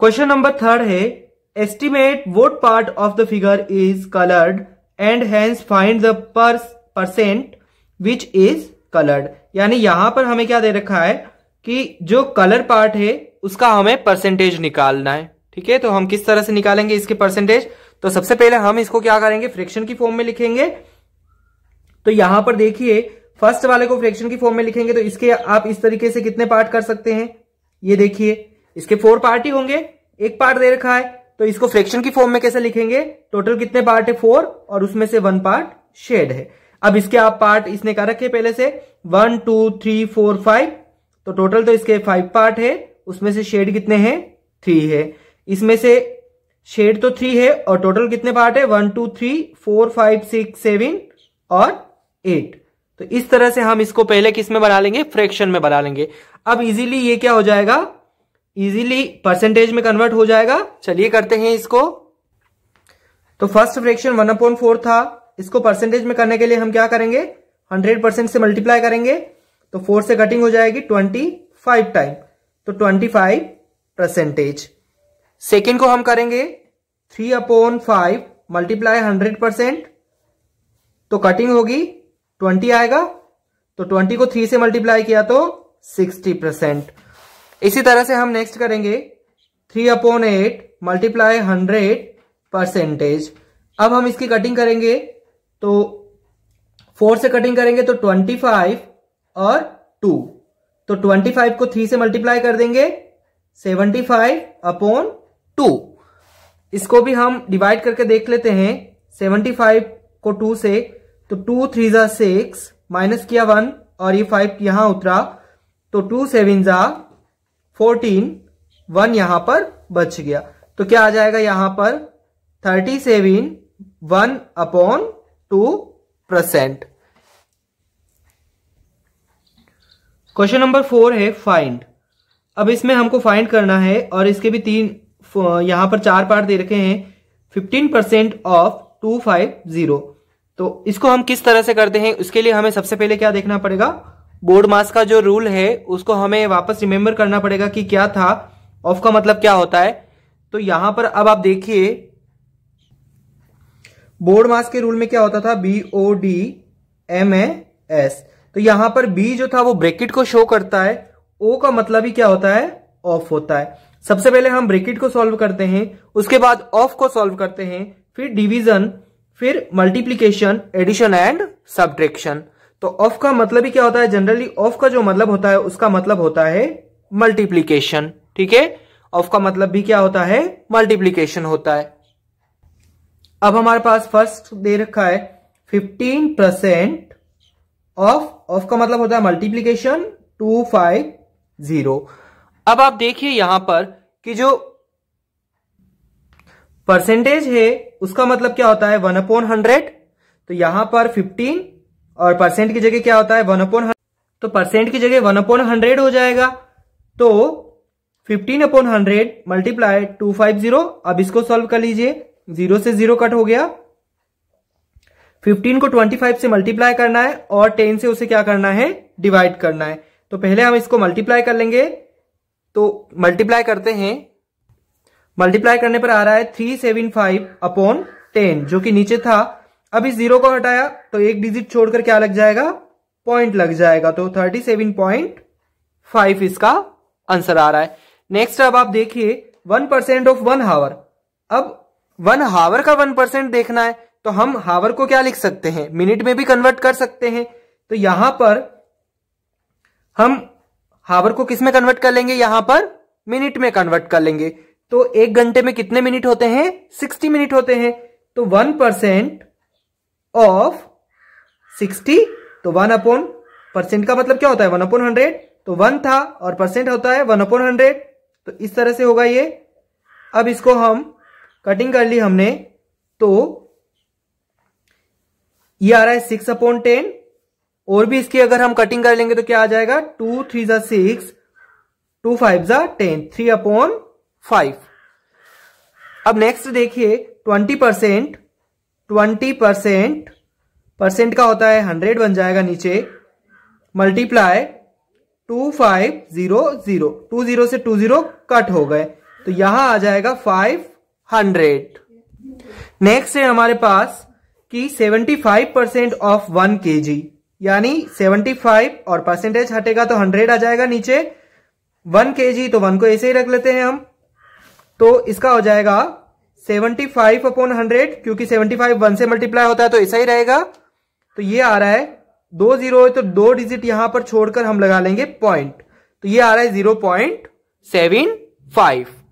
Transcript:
question number third है estimate what part of the figure is coloured and hence find the percent which is coloured यानी यहां पर हमें क्या दे रखा है कि जो कलर पार्ट है उसका हमें परसेंटेज निकालना है ठीक है तो हम किस तरह से निकालेंगे इसके परसेंटेज तो सबसे पहले हम इसको क्या करेंगे फ्रैक्शन की फॉर्म में लिखेंगे तो यहां पर देखिए फर्स्ट वाले को फ्रैक्शन की फॉर्म में लिखेंगे तो इसके आप इस तरीके से कितने पार्ट कर सकते हैं ये देखिए इसके फोर पार्ट ही होंगे एक पार्ट दे रखा है तो इसको फ्रैक्शन की फॉर्म में कैसे लिखेंगे टोटल कितने पार्ट है फोर और उसमें से वन पार्ट शेड है अब इसके आप पार्ट इसने कहा रखे पहले से one two three four five तो टोटल तो इसके फाइव पार्ट है उसमें से शेड कितने हैं थ्री है इसमें से शेड तो थ्री है और टोटल कितने पार्ट है one two three four five six seven और एट तो इस तरह से हम इसको पहले किस में बना लेंगे फ्रैक्शन में बना लेंगे अब इजीली ये क्या हो जाएगा इजीली परसेंटेज में कन्वर्ट हो जाएगा चलिए करते हैं इसको तो first fraction one upon four था इसको परसेंटेज में करने के लिए हम क्या करेंगे हंड्रेड परसेंट से मल्टीप्लाई करेंगे तो फोर से कटिंग हो जाएगी ट्वेंटी फाइव टाइम तो ट्वेंटी फाइव परसेंटेज सेकेंड को हम करेंगे three upon five multiply hundred percent तो कटिंग होगी ट्वेंटी आएगा तो ट्वेंटी को थ्री से मल्टीप्लाई किया तो सिक्सटी परसेंट इसी तरह से हम नेक्स्ट करेंगे three upon eight multiply hundred percentage अब हम इसकी कटिंग करेंगे तो फोर से कटिंग करेंगे तो ट्वेंटी फाइव और टू तो ट्वेंटी फाइव को थ्री से मल्टीप्लाई कर देंगे सेवेंटी फाइव अपॉन टू इसको भी हम डिवाइड करके देख लेते हैं सेवेंटी फाइव को टू से तो टू थ्री जा सिक्स माइनस किया वन और ये फाइव यहां उतरा तो टू सेवन जा फोर्टीन वन यहां पर बच गया तो क्या आ जाएगा यहां पर thirty seven one upon two percent question number four है फाइंड अब इसमें हमको फाइंड करना है और इसके भी तीन यहां पर चार पार्ट दे रखे हैं fifteen percent of two five zero तो इसको हम किस तरह से करते हैं उसके लिए हमें सबसे पहले क्या देखना पड़ेगा बोर्ड मास का जो रूल है उसको हमें वापस रिमेम्बर करना पड़ेगा कि क्या था ऑफ का मतलब क्या होता है तो यहां पर अब आप देखिए बोर्ड मास के रूल में क्या होता था B O D M A S तो यहां पर बी जो था वो ब्रेकेट को शो करता है ओ का मतलब ही क्या होता है ऑफ होता है सबसे पहले हम ब्रेकेट को सॉल्व करते हैं उसके बाद ऑफ को सॉल्व करते हैं फिर डिवीजन फिर मल्टीप्लीकेशन एडिशन एंड सब्ट्रेक्शन तो ऑफ का मतलब ही क्या होता है जनरली ऑफ का जो मतलब होता है उसका मतलब होता है मल्टीप्लीकेशन ठीक है ऑफ का मतलब भी क्या होता है मल्टीप्लीकेशन होता है अब हमारे पास फर्स्ट दे रखा है फिफ्टीन परसेंट ऑफ ऑफ का मतलब होता है मल्टीप्लीकेशन टू फाइव जीरो अब आप देखिए यहां पर कि जो परसेंटेज है उसका मतलब क्या होता है वन अपॉन हंड्रेड तो यहां पर फिफ्टीन और परसेंट की जगह क्या होता है वन अपॉन तो परसेंट की जगह वन अपॉन हंड्रेड हो जाएगा तो fifteen upon hundred multiply two five zero अब इसको सॉल्व कर लीजिए जीरो से जीरो कट हो गया फिफ्टीन को ट्वेंटी फाइव से मल्टीप्लाई करना है और टेन से उसे क्या करना है डिवाइड करना है तो पहले हम इसको मल्टीप्लाई कर लेंगे तो मल्टीप्लाई करते हैं मल्टीप्लाई करने पर आ रहा है three seven five upon ten जो कि नीचे था अभी जीरो को हटाया तो एक डिजिट छोड़कर क्या लग जाएगा पॉइंट लग जाएगा तो थर्टी सेवन पॉइंट फाइव इसका आंसर आ रहा है नेक्स्ट अब आप देखिए one percent of one hour अब वन हावर का वन परसेंट देखना है तो हम हावर को क्या लिख सकते हैं मिनट में भी कन्वर्ट कर सकते हैं तो यहां पर हम हावर को किसमें कन्वर्ट कर लेंगे यहां पर मिनट में कन्वर्ट कर लेंगे तो एक घंटे में कितने मिनट होते हैं सिक्सटी मिनट होते हैं तो वन परसेंट ऑफ सिक्सटी तो वन अपॉन परसेंट का मतलब क्या होता है वन अपॉन हंड्रेड तो वन था और परसेंट होता है वन अपॉन हंड्रेड तो इस तरह से होगा ये अब इसको हम कटिंग कर ली हमने तो ये आ रहा है सिक्स अपॉन टेन और भी इसकी अगर हम कटिंग कर लेंगे तो क्या आ जाएगा टू थ्री जा सिक्स टू फाइव जा टेन थ्री अपॉन फाइव अब नेक्स्ट देखिए twenty percent twenty percent percent का होता है हंड्रेड बन जाएगा नीचे multiply two five zero zero two zero से टू जीरो कट हो गए तो यहां आ जाएगा फाइव हंड्रेड नेक्स्ट है हमारे पास कि seventy five percent of one K G यानी सेवेंटी फाइव और परसेंटेज हटेगा तो हंड्रेड आ जाएगा नीचे वन के जी तो वन को ऐसे ही रख लेते हैं हम तो इसका हो जाएगा सेवेंटी फाइव अपॉन हंड्रेड क्योंकि सेवेंटी फाइव वन से मल्टीप्लाई होता है तो ऐसा ही रहेगा तो ये आ रहा है दो जीरो है तो दो डिजिट यहां पर छोड़कर हम लगा लेंगे पॉइंट तो ये आ रहा है जीरो पॉइंट सेवन फाइव